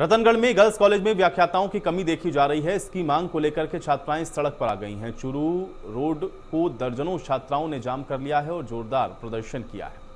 रतनगढ़ में girls college में व्याख्याताओं की कमी देखी जा रही है इसकी मांग को लेकर के छात्राएं सड़क पर आ गई हैं चुरू रोड को दर्जनों छात्राओं ने जाम कर लिया है और जोरदार प्रदर्शन किया है